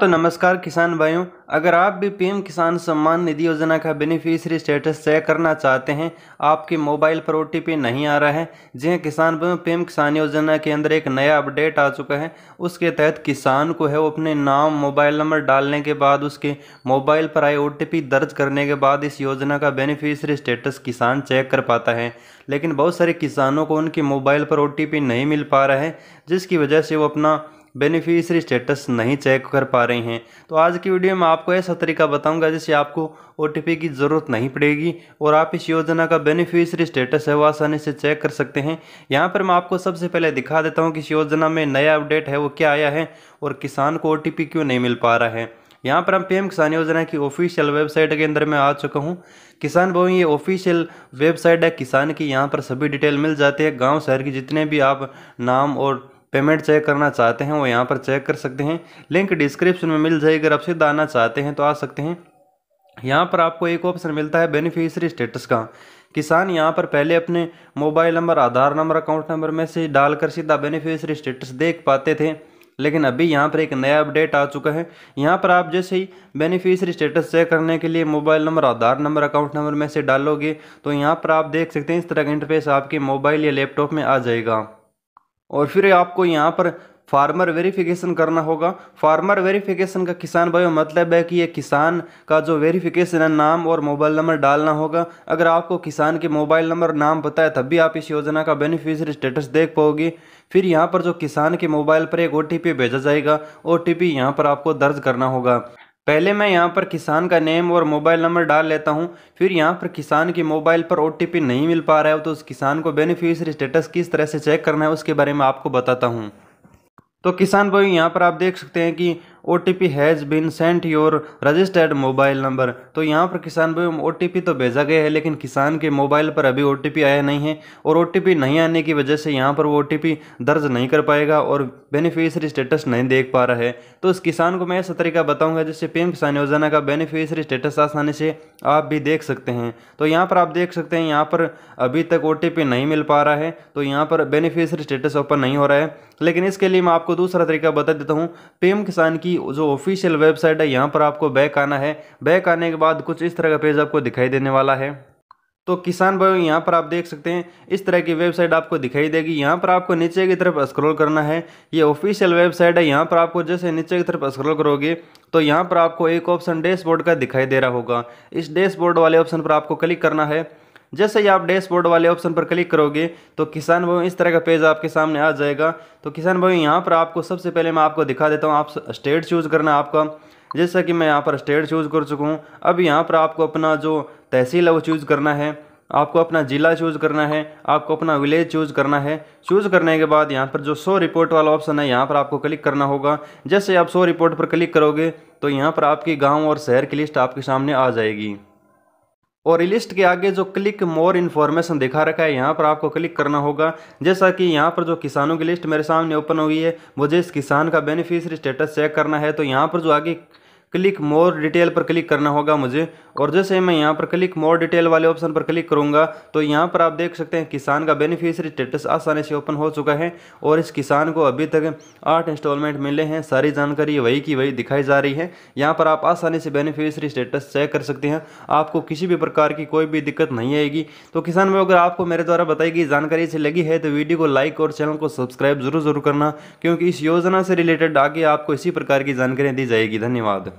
तो नमस्कार किसान भाइयों अगर आप भी पीएम किसान सम्मान निधि योजना का बेनिफिशियरी स्टेटस चेक करना चाहते हैं आपके मोबाइल पर ओ नहीं आ रहा है जी हाँ किसान भाइयों पीएम किसान योजना के अंदर एक नया अपडेट आ चुका है उसके तहत किसान को है वो अपने नाम मोबाइल नंबर डालने के बाद उसके मोबाइल पर आए ओ दर्ज करने के बाद इस योजना का बेनिफिशियरी स्टेटस किसान चेक कर पाता है लेकिन बहुत सारे किसानों को उनके मोबाइल पर ओ नहीं मिल पा रहा है जिसकी वजह से वो अपना बेनिफिशियरी स्टेटस नहीं चेक कर पा रहे हैं तो आज की वीडियो में आपको ऐसा तरीका बताऊंगा जिससे आपको ओ की ज़रूरत नहीं पड़ेगी और आप इस योजना का बेनिफिशियरी स्टेटस है वो आसानी से चेक कर सकते हैं यहाँ पर मैं आपको सबसे पहले दिखा देता हूँ कि इस योजना में नया अपडेट है वो क्या आया है और किसान को ओ क्यों नहीं मिल पा रहा है यहाँ पर हम पीएम किसान योजना की ऑफिशियल वेबसाइट के अंदर मैं आ चुका हूँ किसान भवन ये ऑफिशियल वेबसाइट है किसान की यहाँ पर सभी डिटेल मिल जाती है गांव शहर की जितने भी आप नाम और पेमेंट चेक करना चाहते हैं वो यहाँ पर चेक कर सकते हैं लिंक डिस्क्रिप्शन में मिल जाएगी अगर आप सीधा आना चाहते हैं तो आ सकते हैं यहाँ पर आपको एक ऑप्शन मिलता है बेनिफिशियरी स्टेटस का किसान यहाँ पर पहले अपने mobile number Aadhaar number account number में से डालकर सीधा बेनिफिशियरी स्टेटस देख पाते थे लेकिन अभी यहाँ पर एक नया अपडेट आ चुका है यहाँ पर आप जैसे ही बेनिफिशियरी स्टेटस चेक करने के लिए mobile number Aadhaar number account number में से डालोगे तो यहाँ पर आप देख सकते हैं इस तरह का इंटरफेस आपके मोबाइल या लैपटॉप में आ जाएगा और फिर आपको यहाँ पर फार्मर वेरिफिकेशन करना होगा फार्मर वेरिफिकेशन का किसान भाइयों मतलब है कि ये किसान का जो वेरिफिकेशन है नाम और मोबाइल नंबर डालना होगा अगर आपको किसान के मोबाइल नंबर नाम पता है तब भी आप इस योजना का बेनिफिशियरी स्टेटस देख पाओगे फिर यहाँ पर जो किसान के मोबाइल पर एक ओ भेजा जाएगा ओ टी यहाँ पर आपको दर्ज करना होगा पहले मैं यहाँ पर किसान का नेम और मोबाइल नंबर डाल लेता हूँ फिर यहाँ पर किसान के मोबाइल पर ओ नहीं मिल पा रहा है तो उस किसान को बेनिफिशरी स्टेटस किस तरह से चेक करना है उसके बारे में आपको बताता हूँ तो किसान भाई यहाँ पर आप देख सकते हैं कि O T P has been sent your registered mobile number तो यहाँ पर किसान भाई ओ टी पी तो भेजा गया है लेकिन किसान के मोबाइल पर अभी ओ टी पी आया नहीं है और ओ टी पी नहीं आने की वजह से यहाँ पर वो ओ टी पी दर्ज नहीं कर पाएगा और बेनिफिशरी स्टेटस नहीं देख पा रहा है तो उस किसान को मैं ऐसा तरीका बताऊँगा जिससे पी एम किसान योजना का बेनिफिशरी स्टेटस आसानी से आप भी देख सकते हैं तो यहाँ पर आप देख सकते हैं यहाँ पर अभी तक ओ टी पी नहीं मिल पा रहा है तो यहाँ पर बेनिफिशरी स्टेटस ओपन नहीं हो रहा है लेकिन इसके लिए मैं आपको दूसरा तरीका बता देता हूँ पीएम किसान की जो ऑफिशियल वेबसाइट है यहाँ पर आपको बैक आना है बैक आने के बाद कुछ इस तरह का पेज आपको दिखाई देने वाला है तो किसान भाई यहाँ पर आप देख सकते हैं इस तरह की वेबसाइट आपको दिखाई देगी यहाँ पर आपको नीचे की तरफ स्क्रॉल करना है ये ऑफिशियल वेबसाइट है यहाँ पर आपको जैसे नीचे की तरफ स्क्रॉल करोगे तो यहाँ पर आपको एक ऑप्शन डैशबोर्ड का दिखाई दे रहा होगा इस डैशबोर्ड वाले ऑप्शन पर आपको क्लिक करना है जैसे ही आप डैशबोर्ड वाले ऑप्शन पर क्लिक करोगे तो किसान भाई इस तरह का पेज आपके सामने आ जाएगा तो किसान भाई यहाँ पर आपको सबसे पहले मैं आपको दिखा देता हूँ आप स्टेट चूज़ करना आपका जैसा कि मैं यहाँ पर स्टेट चूज़ कर चुका हूँ अब यहाँ पर आपको अपना जो तहसील है वो चूज़ करना है आपको अपना ज़िला चूज़ करना है आपको अपना विलेज चूज़ करना है चूज़ करने के बाद यहाँ पर जो सो रिपोर्ट वाला ऑप्शन है यहाँ पर आपको क्लिक करना होगा जैसे आप सो रिपोर्ट पर क्लिक करोगे तो यहाँ पर आपकी गांव और शहर की लिस्ट आपके सामने आ जाएगी और लिस्ट के आगे जो क्लिक मोर इन्फॉर्मेशन दिखा रखा है यहाँ पर आपको क्लिक करना होगा जैसा कि यहाँ पर जो किसानों की लिस्ट मेरे सामने ओपन हुई है मुझे इस किसान का बेनिफिशरी स्टेटस चेक करना है तो यहाँ पर जो आगे क्लिक मोर डिटेल पर क्लिक करना होगा मुझे और जैसे मैं यहाँ पर क्लिक मोर डिटेल वाले ऑप्शन पर क्लिक करूँगा तो यहाँ पर आप देख सकते हैं किसान का बेनिफिशियरी स्टेटस आसानी से ओपन हो चुका है और इस किसान को अभी तक आठ इंस्टॉलमेंट मिले हैं सारी जानकारी वही की वही दिखाई जा रही है यहाँ पर आप आसानी से बेनिफिशियरी स्टेटस चेक कर सकते हैं आपको किसी भी प्रकार की कोई भी दिक्कत नहीं आएगी तो किसान भाई अगर आपको मेरे द्वारा बताई गई जानकारी अच्छी लगी है तो वीडियो को लाइक और चैनल को सब्सक्राइब जरूर जरूर करना क्योंकि इस योजना से रिलेटेड आगे आपको इसी प्रकार की जानकारियाँ दी जाएगी धन्यवाद